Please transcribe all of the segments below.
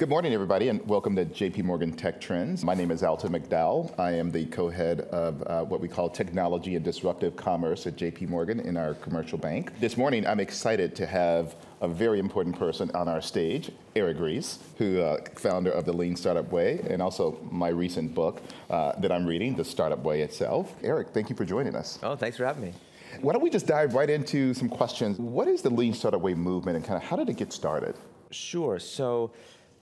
Good morning, everybody, and welcome to JP Morgan Tech Trends. My name is Alton McDowell. I am the co-head of uh, what we call Technology and Disruptive Commerce at JP Morgan in our commercial bank. This morning, I'm excited to have a very important person on our stage, Eric Reese, who uh, founder of the Lean Startup Way, and also my recent book uh, that I'm reading, The Startup Way itself. Eric, thank you for joining us. Oh, thanks for having me. Why don't we just dive right into some questions? What is the Lean Startup Way movement, and kind of how did it get started? Sure. So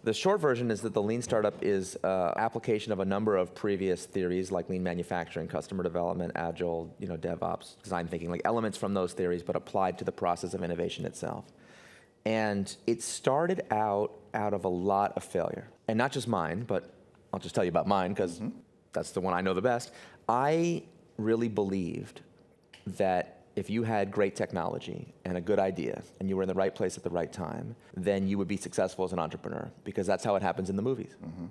the short version is that the lean startup is uh, application of a number of previous theories like lean manufacturing, customer development, agile, you know, DevOps, design thinking, like elements from those theories, but applied to the process of innovation itself. And it started out out of a lot of failure, and not just mine, but I'll just tell you about mine because mm-hmm. that's the one I know the best. I really believed that if you had great technology and a good idea and you were in the right place at the right time, then you would be successful as an entrepreneur because that's how it happens in the movies mm-hmm.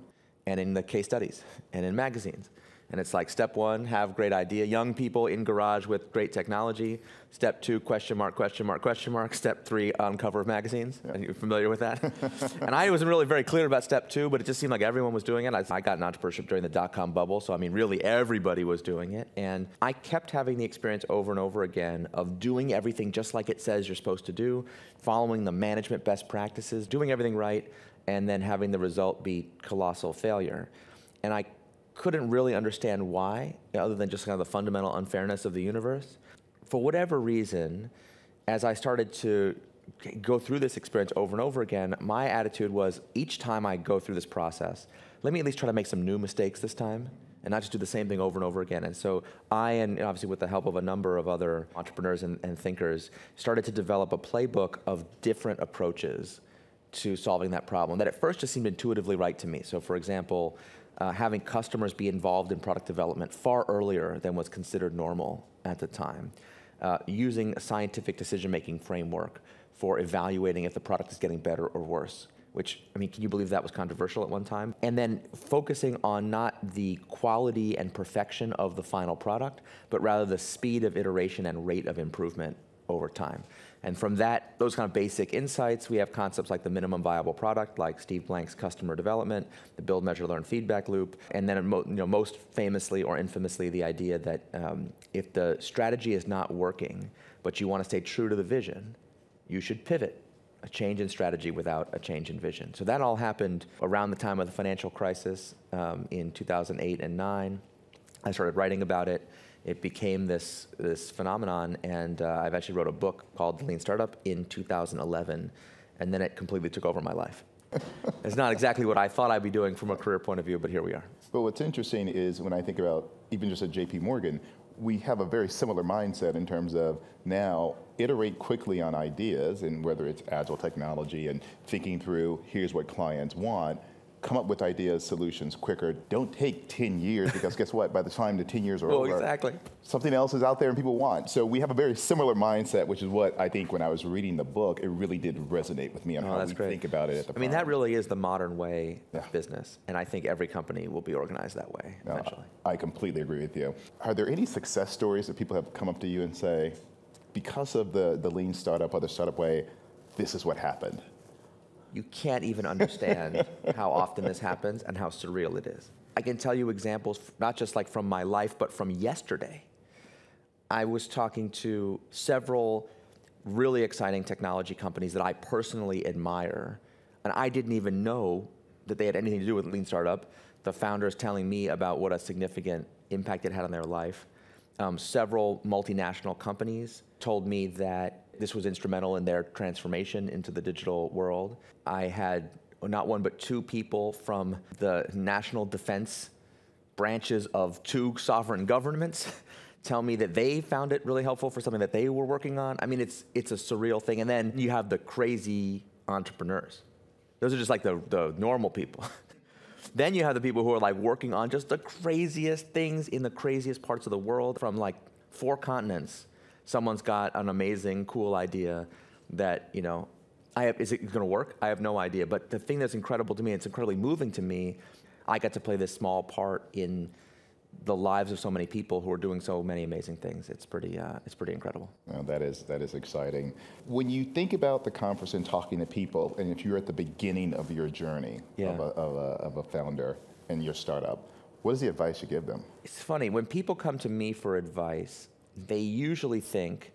and in the case studies and in magazines. And it's like step one, have great idea. Young people in garage with great technology. Step two, question mark, question mark, question mark. Step three, on cover of magazines. Yeah. Are you familiar with that? and I wasn't really very clear about step two, but it just seemed like everyone was doing it. I, I got an entrepreneurship during the dot com bubble, so I mean, really everybody was doing it. And I kept having the experience over and over again of doing everything just like it says you're supposed to do, following the management best practices, doing everything right, and then having the result be colossal failure. And I couldn't really understand why, other than just kind of the fundamental unfairness of the universe. For whatever reason, as I started to go through this experience over and over again, my attitude was each time I go through this process, let me at least try to make some new mistakes this time and not just do the same thing over and over again. And so I, and obviously with the help of a number of other entrepreneurs and, and thinkers, started to develop a playbook of different approaches to solving that problem that at first just seemed intuitively right to me. So, for example, uh, having customers be involved in product development far earlier than was considered normal at the time, uh, using a scientific decision-making framework for evaluating if the product is getting better or worse which, I mean, can you believe that was controversial at one time? And then focusing on not the quality and perfection of the final product, but rather the speed of iteration and rate of improvement over time. And from that, those kind of basic insights, we have concepts like the minimum viable product, like Steve Blank's customer development, the build, measure, learn feedback loop, and then you know, most famously or infamously, the idea that um, if the strategy is not working, but you want to stay true to the vision, you should pivot a change in strategy without a change in vision. So that all happened around the time of the financial crisis um, in 2008 and 9. I started writing about it it became this, this phenomenon. And uh, I've actually wrote a book called Lean Startup in 2011. And then it completely took over my life. it's not exactly what I thought I'd be doing from a career point of view, but here we are. But what's interesting is when I think about even just at JP Morgan, we have a very similar mindset in terms of now iterate quickly on ideas and whether it's agile technology and thinking through here's what clients want come up with ideas, solutions quicker. Don't take 10 years because guess what? By the time the 10 years are well, oh, over, exactly. something else is out there and people want. So we have a very similar mindset, which is what I think when I was reading the book, it really did resonate with me on oh, how we great. think about it at the I prime. mean, that really is the modern way yeah. of business. And I think every company will be organized that way eventually. I completely agree with you. Are there any success stories that people have come up to you and say, because of the, the lean startup or the startup way, this is what happened? You can't even understand how often this happens and how surreal it is. I can tell you examples, not just like from my life, but from yesterday. I was talking to several really exciting technology companies that I personally admire, and I didn't even know that they had anything to do with Lean Startup. The founders telling me about what a significant impact it had on their life. Um, several multinational companies told me that this was instrumental in their transformation into the digital world. I had not one, but two people from the national defense branches of two sovereign governments tell me that they found it really helpful for something that they were working on. I mean, it's, it's a surreal thing. And then you have the crazy entrepreneurs. Those are just like the, the normal people. then you have the people who are like working on just the craziest things in the craziest parts of the world from like four continents someone's got an amazing, cool idea that, you know, I have, is it going to work? I have no idea. But the thing that's incredible to me, it's incredibly moving to me, I got to play this small part in the lives of so many people who are doing so many amazing things. It's pretty, uh, it's pretty incredible. that is that is exciting. When you think about the conference and talking to people, and if you're at the beginning of your journey yeah. of, a, of, a, of, a, founder and your startup, what is the advice you give them? It's funny when people come to me for advice they usually think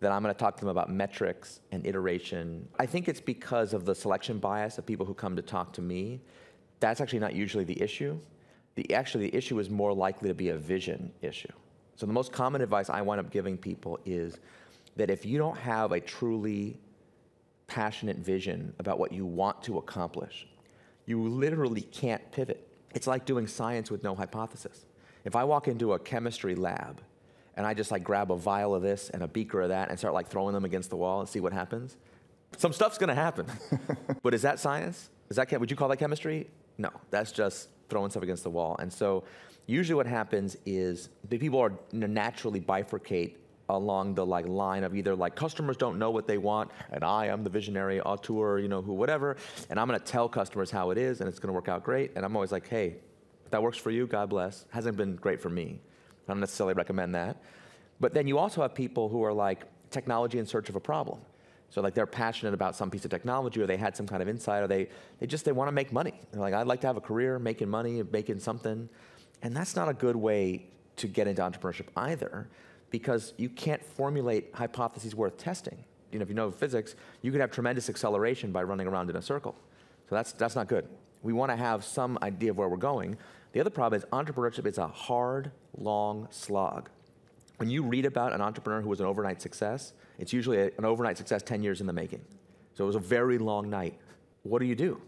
that I'm going to talk to them about metrics and iteration. I think it's because of the selection bias of people who come to talk to me. That's actually not usually the issue. The, actually, the issue is more likely to be a vision issue. So, the most common advice I wind up giving people is that if you don't have a truly passionate vision about what you want to accomplish, you literally can't pivot. It's like doing science with no hypothesis. If I walk into a chemistry lab and I just like grab a vial of this and a beaker of that and start like throwing them against the wall and see what happens, some stuff's gonna happen. but is that science? Is that would you call that chemistry? No, that's just throwing stuff against the wall. And so usually what happens is the people are naturally bifurcate along the like line of either like customers don't know what they want and I am the visionary auteur, you know, who whatever, and I'm going to tell customers how it is and it's going to work out great and I'm always like, "Hey, if that works for you, God bless. Hasn't been great for me." I don't necessarily recommend that. But then you also have people who are like technology in search of a problem. So like they're passionate about some piece of technology or they had some kind of insight or they, they just, they want to make money. They're like, I'd like to have a career making money, making something. And that's not a good way to get into entrepreneurship either because you can't formulate hypotheses worth testing. You know, if you know physics, you could have tremendous acceleration by running around in a circle. So that's, that's not good. We want to have some idea of where we're going. The other problem is entrepreneurship is a hard, long slog. When you read about an entrepreneur who was an overnight success, it's usually a, an overnight success 10 years in the making. So it was a very long night. What do you do?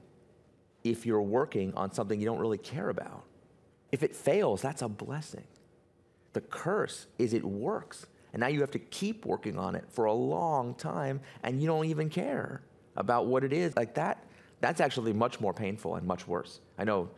If you're working on something you don't really care about, if it fails, that's a blessing. The curse is it works. And now you have to keep working on it for a long time and you don't even care about what it is. Like that, that's actually much more painful and much worse. I know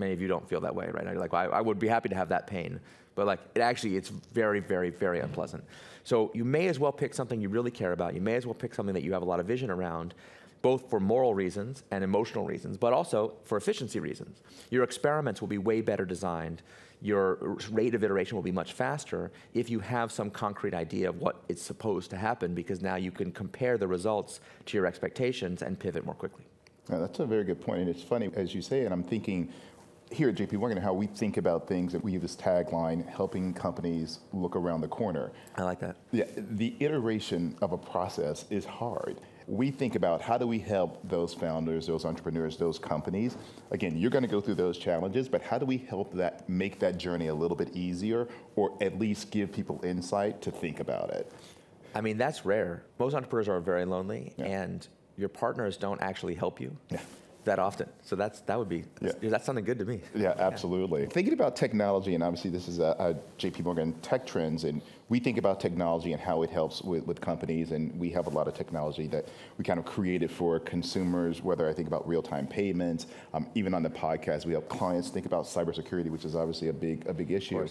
many of you don't feel that way, right? Now you're like, well, I, I, would be happy to have that pain. But like, it actually, it's very, very, very unpleasant. So you may as well pick something you really care about. You may as well pick something that you have a lot of vision around, both for moral reasons and emotional reasons, but also for efficiency reasons. Your experiments will be way better designed. Your rate of iteration will be much faster if you have some concrete idea of what is supposed to happen, because now you can compare the results to your expectations and pivot more quickly. Now, that's a very good point, and it's funny as you say and I'm thinking here at JP Morgan, how we think about things, that we have this tagline, helping companies look around the corner. I like that. Yeah, the iteration of a process is hard we think about how do we help those founders, those entrepreneurs, those companies. Again, you're going to go through those challenges, but how do we help that make that journey a little bit easier or at least give people insight to think about it? I mean, that's rare. Most entrepreneurs are very lonely yeah. and your partners don't actually help you. Yeah that often. So that's that would be yeah. that's something good to me. Yeah, absolutely. Yeah. Thinking about technology, and obviously this is a, a JP Morgan Tech Trends, and we think about technology and how it helps with, with companies, and we have a lot of technology that we kind of created for consumers. Whether I think about real-time payments, um, even on the podcast, we help clients think about cybersecurity, which is obviously a big a big issue.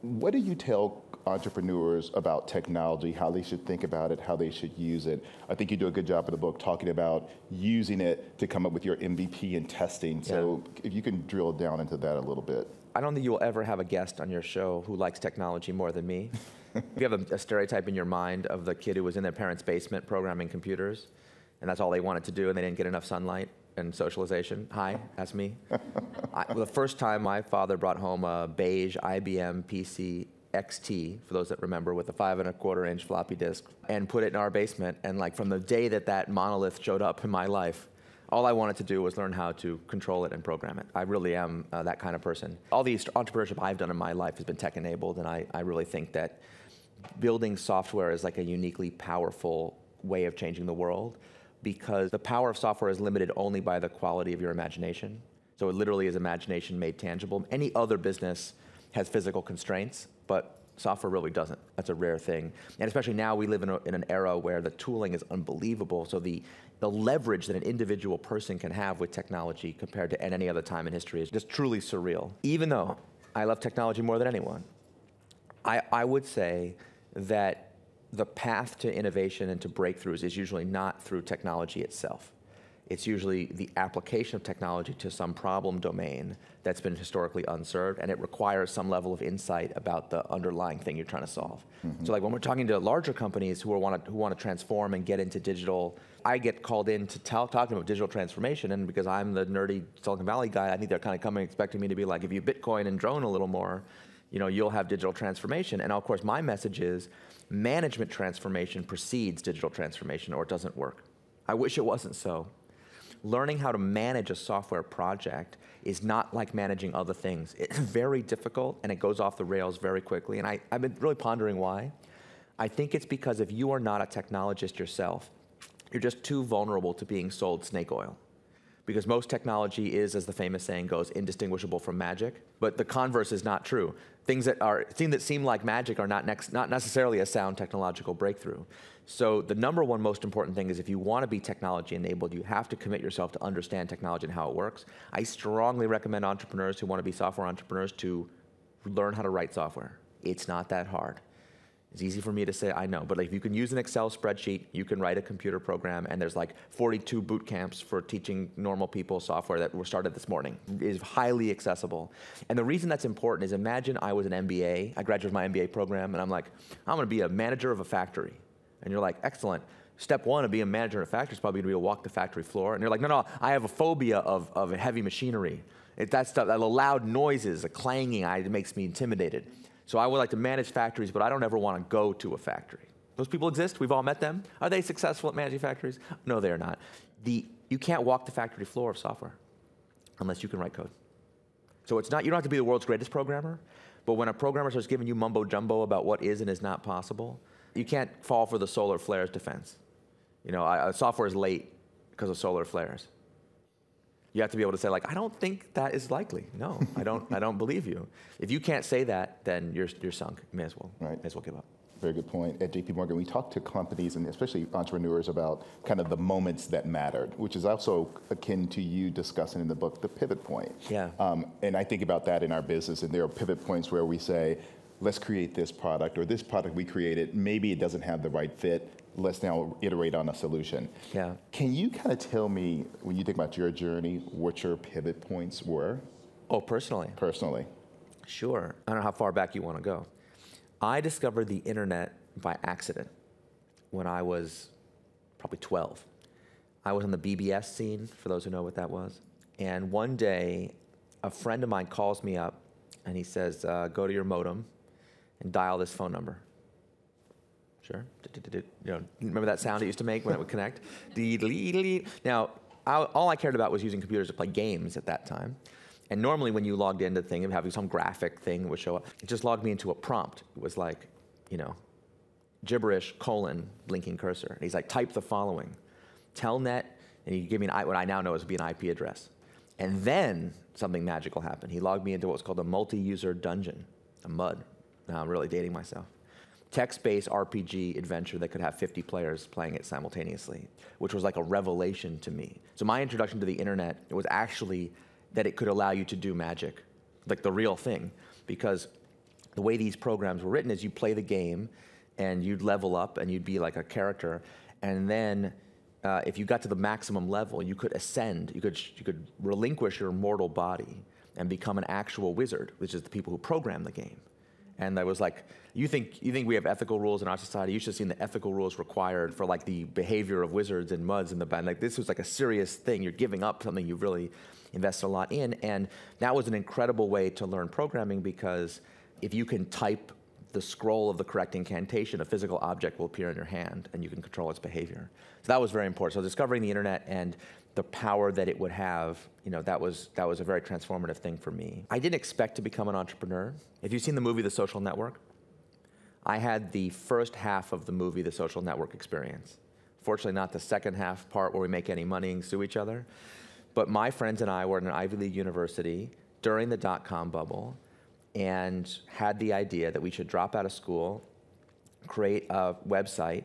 What do you tell entrepreneurs about technology, how they should think about it, how they should use it. I think you do a good job in the book talking about using it to come up with your MVP and testing. So yeah. if you can drill down into that a little bit. I don't think you'll ever have a guest on your show who likes technology more than me. you have a, a, stereotype in your mind of the kid who was in their parents' basement programming computers, and that's all they wanted to do, and they didn't get enough sunlight and socialization. Hi, that's me. I, well, the first time my father brought home a beige IBM PC XT, for those that remember, with a five and a quarter inch floppy disk, and put it in our basement. And like from the day that that monolith showed up in my life, all I wanted to do was learn how to control it and program it. I really am uh, that kind of person. All the entrepreneurship I've done in my life has been tech enabled, and I, I really think that building software is like a uniquely powerful way of changing the world because the power of software is limited only by the quality of your imagination. So it literally is imagination made tangible. Any other business has physical constraints, but software really doesn't. That's a rare thing. And especially now we live in, a, in an era where the tooling is unbelievable, so the, the leverage that an individual person can have with technology compared to any other time in history is just truly surreal. Even though I love technology more than anyone, I, I would say that the path to innovation and to breakthroughs is usually not through technology itself. It's usually the application of technology to some problem domain that's been historically unserved, and it requires some level of insight about the underlying thing you're trying to solve. Mm -hmm. So, like when we're talking to larger companies who want to who want to transform and get into digital, I get called in to tell, talking about digital transformation, and because I'm the nerdy Silicon Valley guy, I think they're kind of coming expecting me to be like, if you Bitcoin and drone a little more, you know, you'll have digital transformation. And of course, my message is management transformation precedes digital transformation, or it doesn't work. I wish it wasn't so learning how to manage a software project is not like managing other things. It's very difficult and it goes off the rails very quickly. And I, I've been really pondering why. I think it's because if you are not a technologist yourself, you're just too vulnerable to being sold snake oil because most technology is, as the famous saying goes, indistinguishable from magic. But the converse is not true. Things that are things that seem like magic are not next, not necessarily a sound technological breakthrough. So the number one most important thing is if you want to be technology enabled, you have to commit yourself to understand technology and how it works. I strongly recommend entrepreneurs who want to be software entrepreneurs to learn how to write software. It's not that hard. It's easy for me to say, I know, but like if you can use an Excel spreadsheet, you can write a computer program, and there's like 42 boot camps for teaching normal people software that were started this morning. It is highly accessible. And the reason that's important is imagine I was an MBA, I graduated my MBA program, and I'm like, I'm gonna be a manager of a factory. And you're like, excellent. Step one of being a manager of a factory is probably gonna be to walk the factory floor. And you're like, no, no, I have a phobia of, of heavy machinery. It, that stuff, that loud noises, the clanging, I, it makes me intimidated. So I would like to manage factories, but I don't ever want to go to a factory. Those people exist. We've all met them. Are they successful at managing factories? No, they are not. The, you can't walk the factory floor of software unless you can write code. So it's not, you don't have to be the world's greatest programmer, but when a programmer starts giving you mumbo jumbo about what is and is not possible, you can't fall for the solar flares defense. You know, I, uh, software is late because of solar flares. You have to be able to say, like, I don't think that is likely. No, I don't. I don't believe you. If you can't say that, then you're you're sunk. may as well. Right. May as well give up. Very good point. At JP Morgan, we talk to companies and especially entrepreneurs about kind of the moments that mattered, which is also akin to you discussing in the book, the pivot point. Yeah. Um, and I think about that in our business, and there are pivot points where we say, let's create this product, or this product we created, maybe it doesn't have the right fit, let's now iterate on a solution. Yeah. Can you kind of tell me, when you think about your journey, what your pivot points were? Oh, personally? Personally. Sure. I don't know how far back you want to go. I discovered the internet by accident when I was probably 12. I was on the BBS scene, for those who know what that was. And one day, a friend of mine calls me up and he says, uh, Go to your modem and dial this phone number. Sure. You know, remember that sound it used to make when it would connect? Now, all I cared about was using computers to play games at that time. And normally when you logged into the thing, it having some graphic thing would show up. It just logged me into a prompt. It was like, you know, gibberish, colon, blinking cursor. And he's like, type the following. Telnet, and he gave me an, what I now know is be an IP address. And then something magical happened. He logged me into what was called a multi-user dungeon, a mud. Now I'm really dating myself text-based RPG adventure that could have 50 players playing it simultaneously, which was like a revelation to me. So my introduction to the internet was actually that it could allow you to do magic, like the real thing, because the way these programs were written is you play the game and you'd level up and you'd be like a character, and then uh, if you got to the maximum level, you could ascend, you could, you could relinquish your mortal body and become an actual wizard, which is the people who program the game and I was like, you think, you think we have ethical rules in our society? You should have seen the ethical rules required for like the behavior of wizards and muds in the band. Like this was like a serious thing. You're giving up something you've really invested a lot in. And that was an incredible way to learn programming because if you can type the scroll of the correct incantation, a physical object will appear in your hand and you can control its behavior. So that was very important. So discovering the internet and the power that it would have, you know, that was that was a very transformative thing for me. I didn't expect to become an entrepreneur. If you've seen the movie The Social Network, I had the first half of the movie The Social Network experience. Fortunately, not the second half part where we make any money and sue each other. But my friends and I were in an Ivy League university during the dot com bubble and had the idea that we should drop out of school, create a website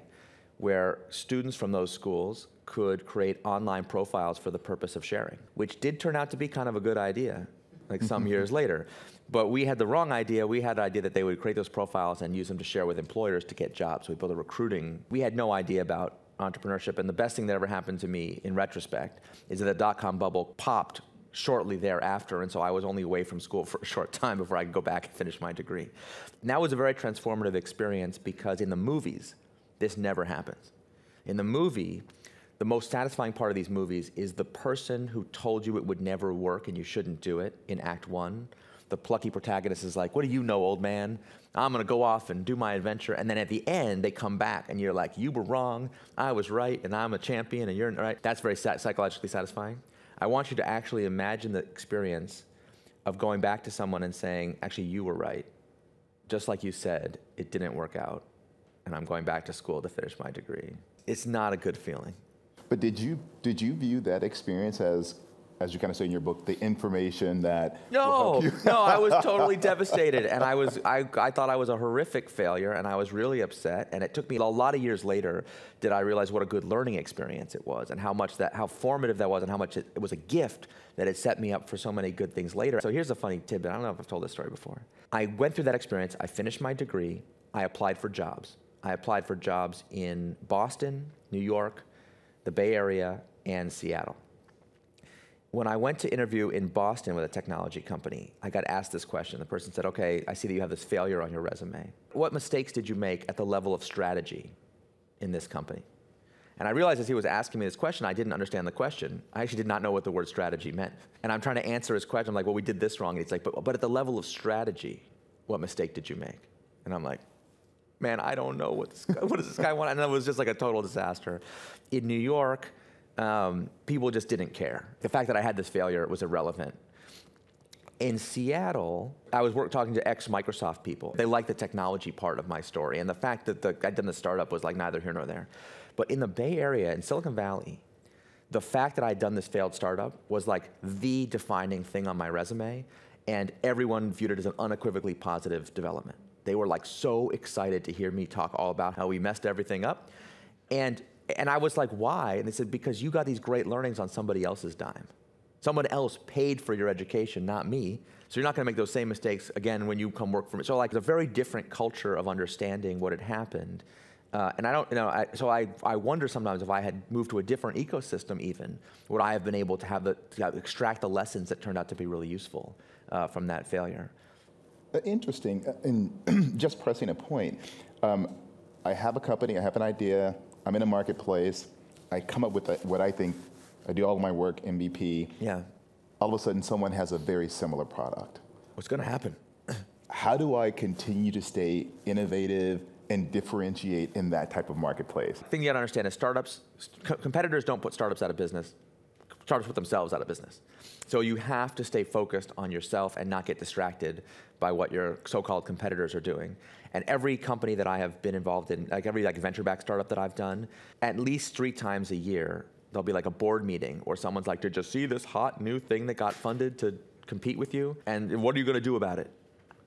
where students from those schools could create online profiles for the purpose of sharing, which did turn out to be kind of a good idea, like some years later. But we had the wrong idea. We had the idea that they would create those profiles and use them to share with employers to get jobs. We built a recruiting. We had no idea about entrepreneurship. And the best thing that ever happened to me in retrospect is that the dot com bubble popped shortly thereafter, and so I was only away from school for a short time before I could go back and finish my degree. And that was a very transformative experience because in the movies, this never happens. In the movie, the most satisfying part of these movies is the person who told you it would never work and you shouldn't do it in act one. The plucky protagonist is like, What do you know, old man? I'm gonna go off and do my adventure. And then at the end, they come back and you're like, You were wrong, I was right, and I'm a champion, and you're right. That's very sat- psychologically satisfying. I want you to actually imagine the experience of going back to someone and saying, Actually, you were right. Just like you said, it didn't work out and I'm going back to school to finish my degree. It's not a good feeling. But did you did you view that experience as as you kind of say in your book, the information that no, no, I was totally devastated, and I was I, I thought I was a horrific failure, and I was really upset. And it took me a lot of years later did I realize what a good learning experience it was, and how much that how formative that was, and how much it, it was a gift that it set me up for so many good things later. So here's a funny tidbit. I don't know if I've told this story before. I went through that experience. I finished my degree. I applied for jobs. I applied for jobs in Boston, New York, the Bay Area, and Seattle. When I went to interview in Boston with a technology company, I got asked this question. The person said, Okay, I see that you have this failure on your resume. What mistakes did you make at the level of strategy in this company? And I realized as he was asking me this question, I didn't understand the question. I actually did not know what the word strategy meant. And I'm trying to answer his question. I'm like, well, we did this wrong. And he's like, but, but at the level of strategy, what mistake did you make? And I'm like, man, I don't know what this guy, what does this guy want? And it was just like a total disaster. In New York, um, people just didn't care. The fact that I had this failure was irrelevant. In Seattle, I was work, talking to ex Microsoft people. They liked the technology part of my story, and the fact that the, I'd done the startup was like neither here nor there. But in the Bay Area, in Silicon Valley, the fact that I'd done this failed startup was like the defining thing on my resume, and everyone viewed it as an unequivocally positive development. They were like so excited to hear me talk all about how we messed everything up. And, and I was like, why? And they said, because you got these great learnings on somebody else's dime. Someone else paid for your education, not me. So you're not going to make those same mistakes again when you come work for me. So like it's a very different culture of understanding what had happened. Uh, and I don't, you know, I, so I, I wonder sometimes if I had moved to a different ecosystem even, would I have been able to have the, to extract the lessons that turned out to be really useful uh, from that failure. Uh, interesting, uh, in just pressing a point, um, I have a company, I have an idea, I'm in a marketplace, I come up with a, what I think, I do all my work, MVP. Yeah. All of a sudden, someone has a very similar product. What's going to happen? How do I continue to stay innovative and differentiate in that type of marketplace? The thing you got to understand is startups, competitors don't put startups out of business startups put themselves out of business. So you have to stay focused on yourself and not get distracted by what your so-called competitors are doing. And every company that I have been involved in, like every like venture-backed startup that I've done, at least three times a year, there'll be like a board meeting or someone's like, did you see this hot new thing that got funded to compete with you? And what are you gonna do about it?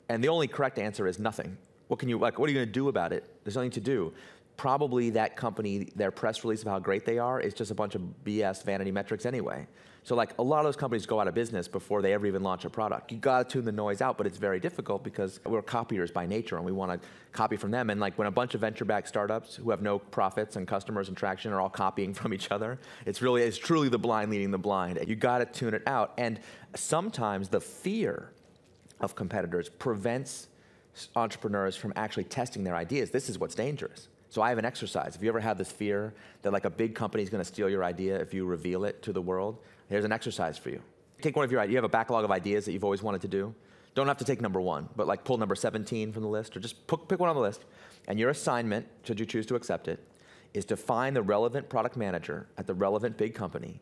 And the only correct answer is nothing. What can you like what are you gonna do about it? There's nothing to do probably that company, their press release of how great they are is just a bunch of BS vanity metrics anyway. So like a lot of those companies go out of business before they ever even launch a product. You gotta tune the noise out, but it's very difficult because we're copiers by nature and we wanna copy from them. And like when a bunch of venture-backed startups who have no profits and customers and traction are all copying from each other, it's really, it's truly the blind leading the blind. You gotta tune it out. And sometimes the fear of competitors prevents entrepreneurs from actually testing their ideas. This is what's dangerous. So I have an exercise. If you ever have this fear that like a big company is going to steal your idea if you reveal it to the world? Here's an exercise for you. Take one of your ideas. You have a backlog of ideas that you've always wanted to do. Don't have to take number one, but like pull number 17 from the list or just pick one on the list. And your assignment, should you choose to accept it, is to find the relevant product manager at the relevant big company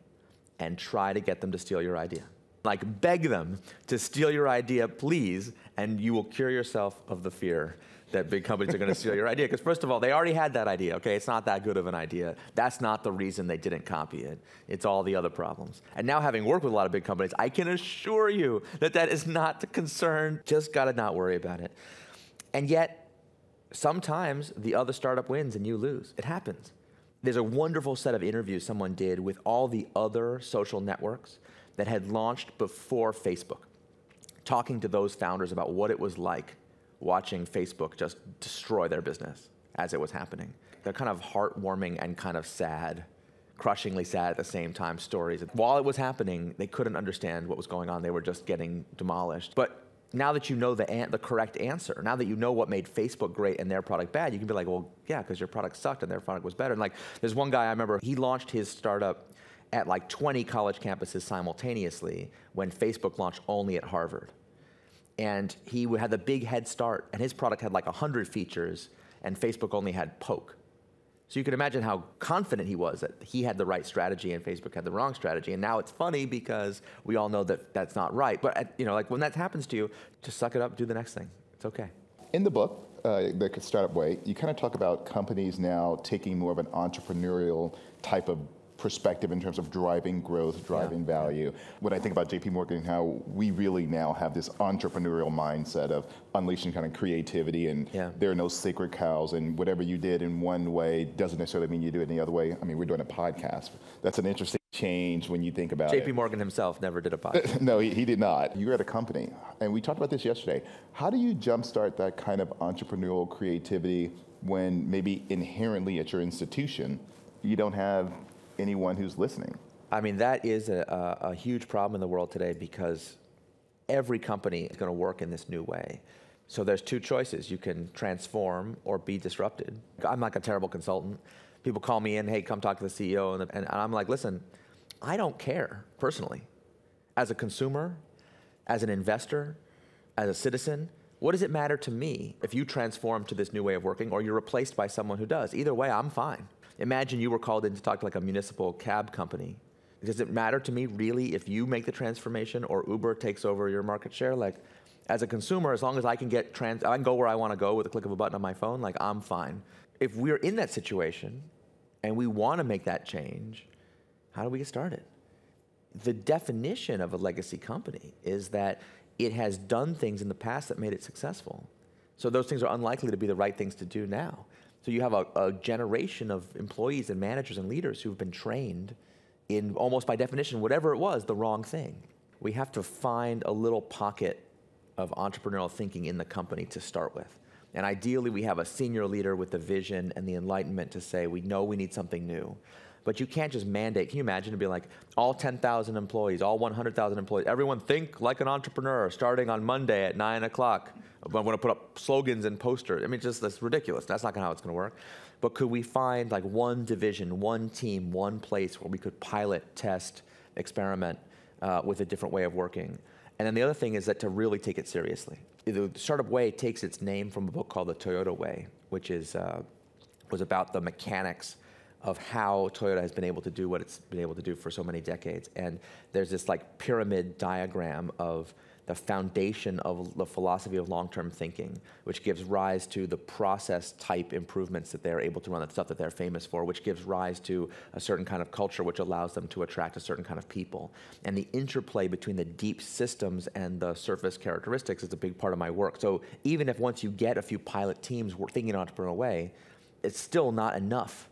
and try to get them to steal your idea. Like, beg them to steal your idea, please, and you will cure yourself of the fear that big companies are going to steal your idea. Because, first of all, they already had that idea, okay? It's not that good of an idea. That's not the reason they didn't copy it, it's all the other problems. And now, having worked with a lot of big companies, I can assure you that that is not the concern. Just got to not worry about it. And yet, sometimes the other startup wins and you lose. It happens. There's a wonderful set of interviews someone did with all the other social networks that had launched before Facebook, talking to those founders about what it was like watching Facebook just destroy their business as it was happening. They're kind of heartwarming and kind of sad, crushingly sad at the same time stories. While it was happening, they couldn't understand what was going on. They were just getting demolished. But now that you know the, an- the correct answer, now that you know what made Facebook great and their product bad, you can be like, well, yeah, because your product sucked and their product was better. And like, there's one guy I remember, he launched his startup at like 20 college campuses simultaneously when Facebook launched only at Harvard. And he had the big head start, and his product had like 100 features, and Facebook only had poke. So you can imagine how confident he was that he had the right strategy and Facebook had the wrong strategy. And now it's funny because we all know that that's not right. But you know, like when that happens to you, just suck it up, do the next thing. It's okay. In the book, uh, the Startup Way, you kind of talk about companies now taking more of an entrepreneurial type of perspective in terms of driving growth, driving yeah. value. What I think about JP Morgan, how we really now have this entrepreneurial mindset of unleashing kind of creativity and yeah. there are no sacred cows and whatever you did in one way doesn't necessarily mean you do it any other way. I mean, we're doing a podcast. That's an interesting change when you think about JP it. JP Morgan himself never did a podcast. no, he, he, did not. You were at a company, and we talked about this yesterday. How do you jumpstart that kind of entrepreneurial creativity when maybe inherently at your institution you don't have anyone who's listening. I mean, that is a, a, a huge problem in the world today because every company is going to work in this new way. So there's two choices. You can transform or be disrupted. I'm like a terrible consultant. People call me in, hey, come talk to the CEO. And, and I'm like, listen, I don't care personally. As a consumer, as an investor, as a citizen, what does it matter to me if you transform to this new way of working or you're replaced by someone who does? Either way, I'm fine. Imagine you were called in to talk to like a municipal cab company. Does it matter to me really if you make the transformation or Uber takes over your market share? Like, as a consumer, as long as I can get trans, I can go where I want to go with a click of a button on my phone. Like, I'm fine. If we're in that situation and we want to make that change, how do we get started? The definition of a legacy company is that it has done things in the past that made it successful. So those things are unlikely to be the right things to do now. So you have a, a generation of employees and managers and leaders who've been trained in almost by definition, whatever it was, the wrong thing. We have to find a little pocket of entrepreneurial thinking in the company to start with. And ideally, we have a senior leader with the vision and the enlightenment to say, we know we need something new. But you can't just mandate. Can you imagine to be like, all 10,000 employees, all 100,000 employees, everyone think like an entrepreneur starting on Monday at 9 o'clock? I'm going to put up slogans and posters. I mean, just that's ridiculous. That's not how it's going to work. But could we find like one division, one team, one place where we could pilot, test, experiment uh, with a different way of working? And then the other thing is that to really take it seriously. The Startup Way takes its name from a book called The Toyota Way, which is, uh, was about the mechanics of how Toyota has been able to do what it's been able to do for so many decades. And there's this like pyramid diagram of the foundation of the philosophy of long-term thinking, which gives rise to the process type improvements that they're able to run, the stuff that they're famous for, which gives rise to a certain kind of culture which allows them to attract a certain kind of people. And the interplay between the deep systems and the surface characteristics is a big part of my work. So even if once you get a few pilot teams thinking entrepreneurial way, it's still not enough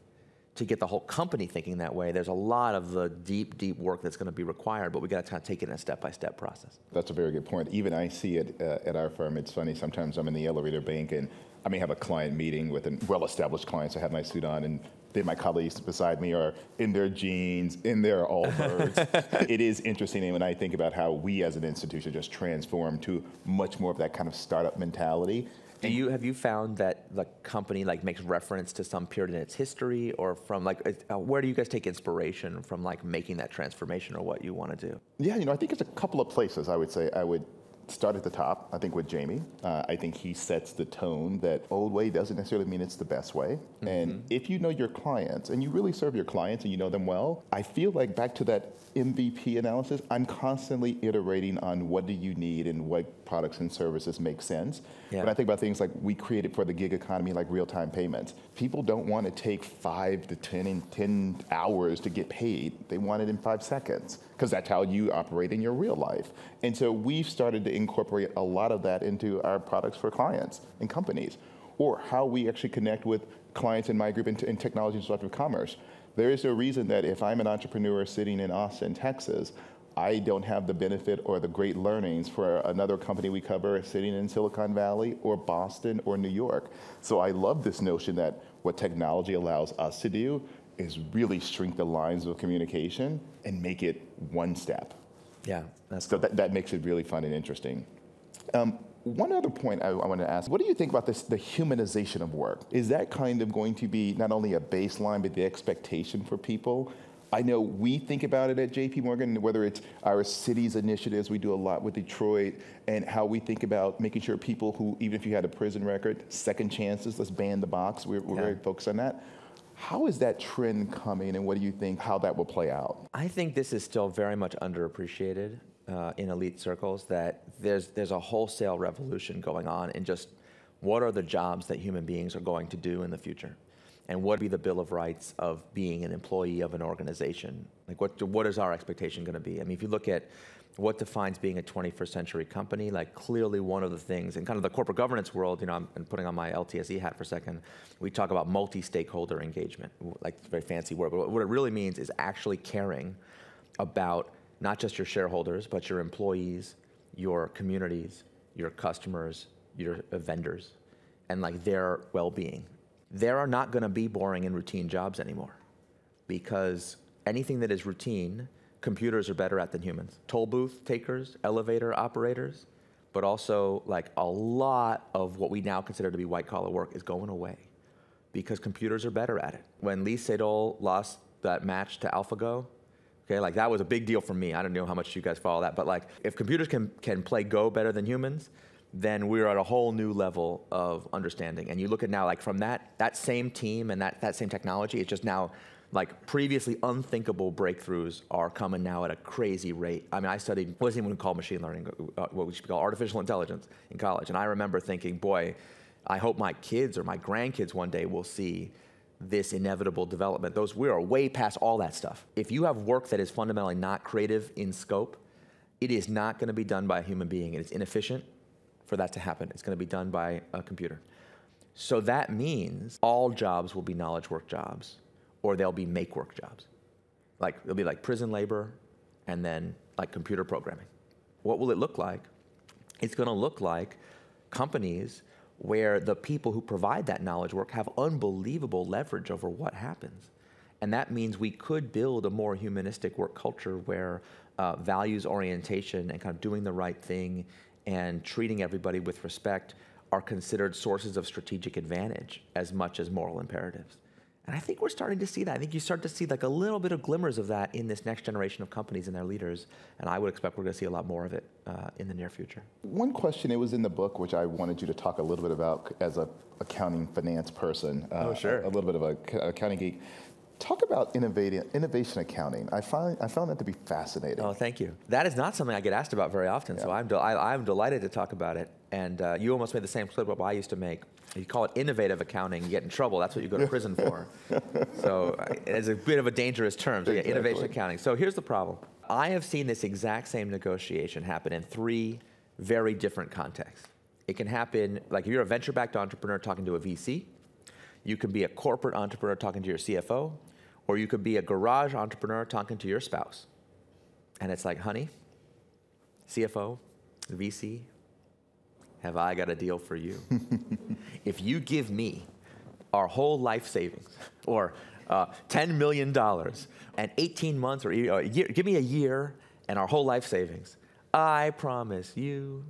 to get the whole company thinking that way, there's a lot of the deep, deep work that's going to be required, but we got to kind of take it in a step-by-step process. That's a very good point. Even I see it uh, at our firm. It's funny, sometimes I'm in the elevator bank and I may have a client meeting with a well-established client, so I have my suit on, and then my colleagues beside me are in their jeans, in their all birds. it is interesting, and when I think about how we as an institution just transform to much more of that kind of startup mentality, do you have you found that the company like makes reference to some period in its history, or from like uh, uh where do you guys take inspiration from like making that transformation, or what you want to do? Yeah, you know, I think it's a couple of places. I would say I would start at the top, I think, with Jamie. Uh, I think he sets the tone that old way doesn't necessarily mean it's the best way. Mm-hmm. And if you know your clients and you really serve your clients and you know them well, I feel like back to that MVP analysis, I'm constantly iterating on what do you need and what products and services make sense. Yeah. But I think about things like we created for the gig economy, like real time payments. People don't want to take five to 10 10 hours to get paid. They want it in five seconds because that's how you operate in your real life. And so we've started to incorporate a lot of that into our products for clients and companies or how we actually connect with clients in my group in, in technology and disruptive commerce. There is no reason that if I'm an entrepreneur sitting in Austin, Texas, I don't have the benefit or the great learnings for another company we cover sitting in Silicon Valley or Boston or New York. So I love this notion that what technology allows us to do is really shrink the lines of communication and make it one step. Yeah, that's so that, that makes it really fun and interesting. Um, one other point I, I want to ask, what do you think about this, the humanization of work? Is that kind of going to be not only a baseline, but the expectation for people I know we think about it at JP Morgan, whether it's our cities initiatives, we do a lot with Detroit, and how we think about making sure people who, even if you had a prison record, second chances, let's ban the box. We're, we're yeah. very focused on that. How is that trend coming, and what do you think how that will play out? I think this is still very much underappreciated uh, in elite circles. That there's there's a wholesale revolution going on in just what are the jobs that human beings are going to do in the future and what would be the Bill of Rights of being an employee of an organization? Like, what, what is our expectation going to be? I mean, if you look at what defines being a 21st century company, like clearly one of the things, in kind of the corporate governance world, you know, I'm, I'm putting on my LTSE hat for a second, we talk about multi-stakeholder engagement, like it's a very fancy word, but what it really means is actually caring about not just your shareholders, but your employees, your communities, your customers, your vendors, and like their well-being there are not going to be boring and routine jobs anymore because anything that is routine, computers are better at than humans. Toll booth takers, elevator operators, but also like a lot of what we now consider to be white collar work is going away because computers are better at it. When Lee Sedol lost that match to AlphaGo, okay, like that was a big deal for me. I don't know how much you guys follow that, but like if computers can, can play Go better than humans, then we are at a whole new level of understanding. And you look at now, like from that that same team and that that same technology, it's just now like previously unthinkable breakthroughs are coming now at a crazy rate. I mean, I studied wasn't even called machine learning, uh, uh, what we should call artificial intelligence in college, and I remember thinking, boy, I hope my kids or my grandkids one day will see this inevitable development. Those we are way past all that stuff. If you have work that is fundamentally not creative in scope, it is not going to be done by a human being. It is inefficient for that to happen. It's going to be done by a computer. So that means all jobs will be knowledge work jobs or they'll be make work jobs. Like it'll be like prison labor and then like computer programming. What will it look like? It's going to look like companies where the people who provide that knowledge work have unbelievable leverage over what happens. And that means we could build a more humanistic work culture where uh, values orientation and kind of doing the right thing and treating everybody with respect are considered sources of strategic advantage as much as moral imperatives. And I think we're starting to see that. I think you start to see like a little bit of glimmers of that in this next generation of companies and their leaders. And I would expect we're going to see a lot more of it uh, in the near future. One question, it was in the book, which I wanted you to talk a little bit about as a accounting finance person. Uh, oh, sure. A, a, little bit of a accounting geek. Talk about innovation accounting. I, find, I found that to be fascinating. Oh, thank you. That is not something I get asked about very often, yeah. so I'm, I, am delighted to talk about it. And uh, you almost made the same clip up I used to make. You call it innovative accounting, you get in trouble. That's what you go to prison for. so uh, it's a bit of a dangerous term. So yeah, innovation accounting. So here's the problem. I have seen this exact same negotiation happen in three very different contexts. It can happen, like if you're a venture-backed entrepreneur talking to a VC, you can be a corporate entrepreneur talking to your CFO, or you could be a garage entrepreneur talking to your spouse. And it's like, honey, CFO, VC, have I got a deal for you? if you give me our whole life savings or uh, $10 million and 18 months or a year, give me a year and our whole life savings, I promise you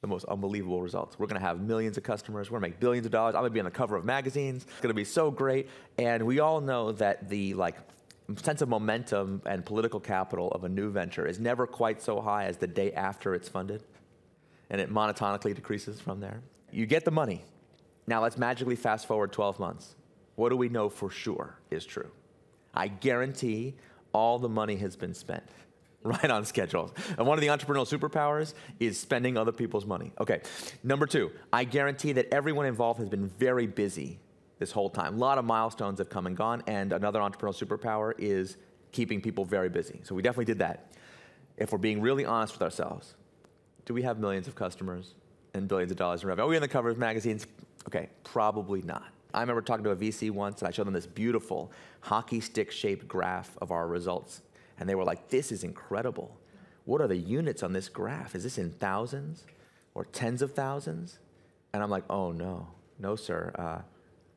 the most unbelievable results. We're going to have millions of customers. We're going to make billions of dollars. I'm going to be on the cover of magazines. It's going to be so great. And we all know that the like sense of momentum and political capital of a new venture is never quite so high as the day after it's funded. And it monotonically decreases from there. You get the money. Now let's magically fast forward 12 months. What do we know for sure is true? I guarantee all the money has been spent. right on schedule. And one of the entrepreneurial superpowers is spending other people's money. Okay, number two, I guarantee that everyone involved has been very busy this whole time. A lot of milestones have come and gone, and another entrepreneurial superpower is keeping people very busy. So we definitely did that. If we're being really honest with ourselves, do we have millions of customers and billions of dollars in revenue? Are we on the cover of magazines? Okay, probably not. I remember talking to a VC once, and I showed them this beautiful hockey stick shaped graph of our results and they were like, this is incredible. What are the units on this graph? Is this in thousands or tens of thousands? And I'm like, oh no, no, sir. Uh,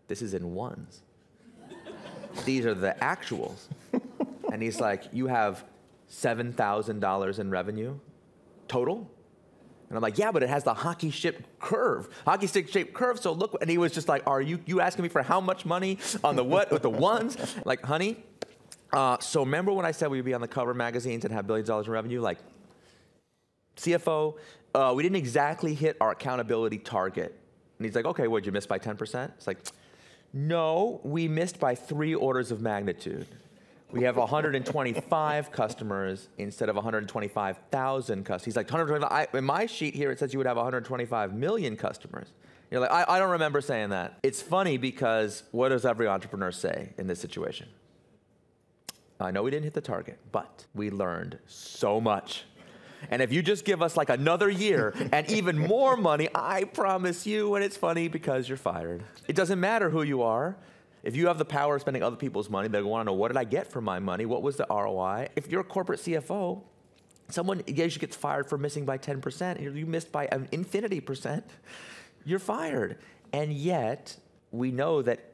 this is in ones. These are the actuals. and he's like, you have $7,000 in revenue total? And I'm like, yeah, but it has the hockey ship curve, hockey stick shaped curve. So look, and he was just like, are you, you asking me for how much money on the what with the ones? like, honey, uh, so remember when I said we'd be on the cover of magazines and have billions of dollars in revenue? Like, CFO, uh, we didn't exactly hit our accountability target. And he's like, okay, what, you miss by 10%? It's like, no, we missed by three orders of magnitude. We have 125 customers instead of 125,000 customers. He's like, 125, in my sheet here, it says you would have 125 million customers. You're like, I, I don't remember saying that. It's funny because what does every entrepreneur say in this situation? I know we didn't hit the target, but we learned so much. And if you just give us like another year and even more money, I promise you, and it's funny because you're fired. It doesn't matter who you are. If you have the power of spending other people's money, they want to know what did I get for my money? What was the ROI? If you're a corporate CFO, someone usually gets fired for missing by 10%, you missed by an infinity percent, you're fired. And yet, we know that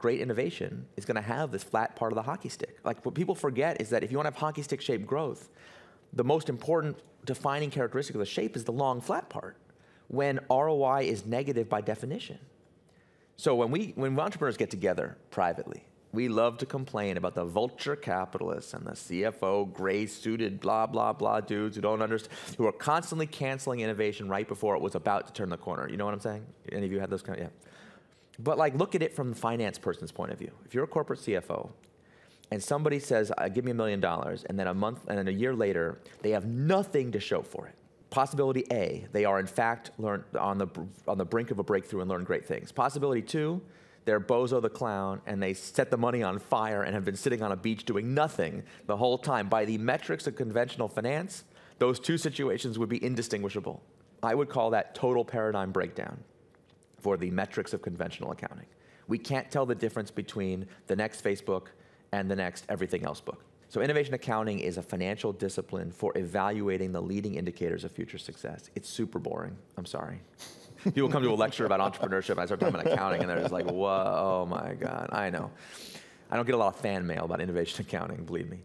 great innovation is going to have this flat part of the hockey stick. Like what people forget is that if you want to have hockey stick shaped growth, the most important defining characteristic of the shape is the long flat part when ROI is negative by definition. So when we when entrepreneurs get together privately, we love to complain about the vulture capitalists and the CFO gray suited blah blah blah dudes who don't understand who are constantly canceling innovation right before it was about to turn the corner. You know what I'm saying? Any of you had those kind of yeah. But like, look at it from the finance person's point of view. If you're a corporate CFO and somebody says, uh, give me a million dollars, and then a month and then a year later, they have nothing to show for it. Possibility A, they are in fact learn, on, the, on the brink of a breakthrough and learn great things. Possibility two, they're Bozo the Clown and they set the money on fire and have been sitting on a beach doing nothing the whole time. By the metrics of conventional finance, those two situations would be indistinguishable. I would call that total paradigm breakdown for the metrics of conventional accounting. We can't tell the difference between the next Facebook and the next everything else book. So innovation accounting is a financial discipline for evaluating the leading indicators of future success. It's super boring. I'm sorry. People come to a lecture about entrepreneurship and I start talking about accounting and they're just like, whoa, oh my God, I know. I don't get a lot of fan mail about innovation accounting, believe me.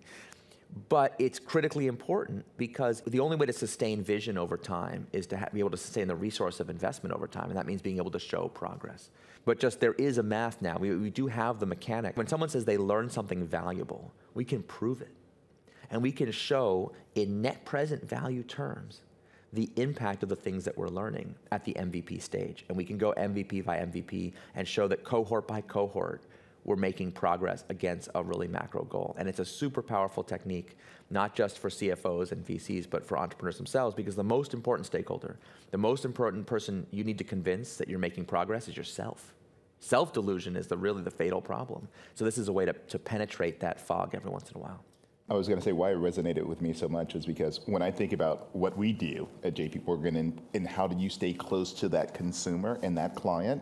But it's critically important because the only way to sustain vision over time is to ha- be able to sustain the resource of investment over time, and that means being able to show progress. But just there is a math now. We, we do have the mechanic. When someone says they learn something valuable, we can prove it. And we can show in net present value terms the impact of the things that we're learning at the MVP stage. And we can go MVP by MVP and show that cohort by cohort, we're making progress against a really macro goal. And it's a super powerful technique, not just for CFOs and VCs, but for entrepreneurs themselves, because the most important stakeholder, the most important person you need to convince that you're making progress is yourself. Self delusion is the, really the fatal problem. So, this is a way to, to penetrate that fog every once in a while. I was going to say why it resonated with me so much is because when I think about what we do at JP Morgan and, and how do you stay close to that consumer and that client,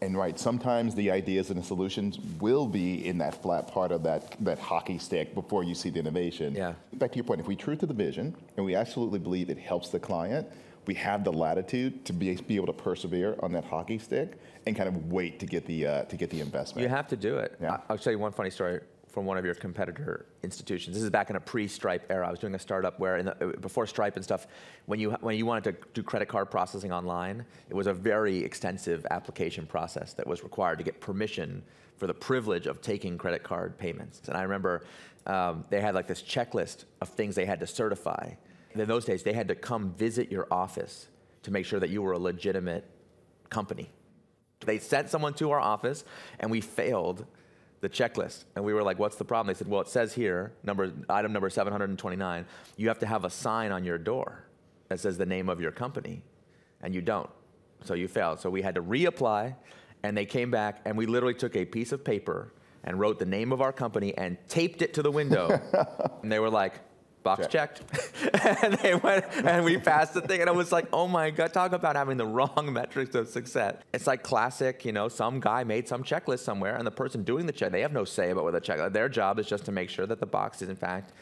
and right, sometimes the ideas and the solutions will be in that flat part of that, that hockey stick before you see the innovation. Yeah. Back to your point, if we true to the vision and we absolutely believe it helps the client, we have the latitude to be, be able to persevere on that hockey stick and kind of wait to get the uh, to get the investment. You have to do it. Yeah. I'll tell you one funny story from one of your competitor institutions. This is back in a pre-Stripe era. I was doing a startup where, the, before Stripe and stuff, when you, when you wanted to do credit card processing online, it was a very extensive application process that was required to get permission for the privilege of taking credit card payments. And I remember um, they had like this checklist of things they had to certify. And in those days, they had to come visit your office to make sure that you were a legitimate company. They sent someone to our office, and we failed the checklist. And we were like, what's the problem? They said, well, it says here, number, item number 729, you have to have a sign on your door that says the name of your company, and you don't. So you failed. So we had to reapply, and they came back, and we literally took a piece of paper and wrote the name of our company and taped it to the window. and they were like, box checked. and they went and we passed the thing. And I was like, oh my God, talk about having the wrong metrics of success. It's like classic, you know, some guy made some checklist somewhere and the person doing the check, they have no say about what the check, their job is just to make sure that the box is in fact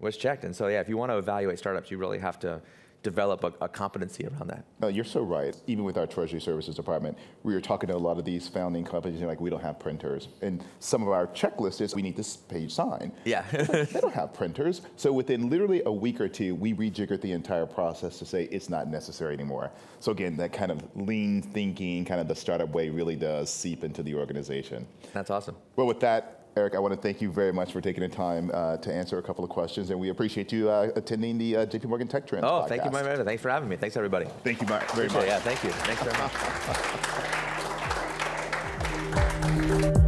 was checked. And so, yeah, if you want to evaluate startups, you really have to develop a, a, competency around that. you're so right. Even with our Treasury Services Department, we were talking to a lot of these founding companies, and like, we don't have printers. And some of our checklist is, we need this page signed. Yeah. they don't have printers. So within literally a week or two, we rejiggered the entire process to say it's not necessary anymore. So again, that kind of lean thinking, kind of the startup way really does seep into the organization. That's awesome. Well, with that, Eric, I want to thank you very much for taking the time uh, to answer a couple of questions, and we appreciate you uh, attending the uh, JP Morgan Tech Trends. Oh, podcast. thank you, Mike. Thanks for having me. Thanks, everybody. Thank you, Mike, very appreciate much. It, yeah, thank you. Thanks very much.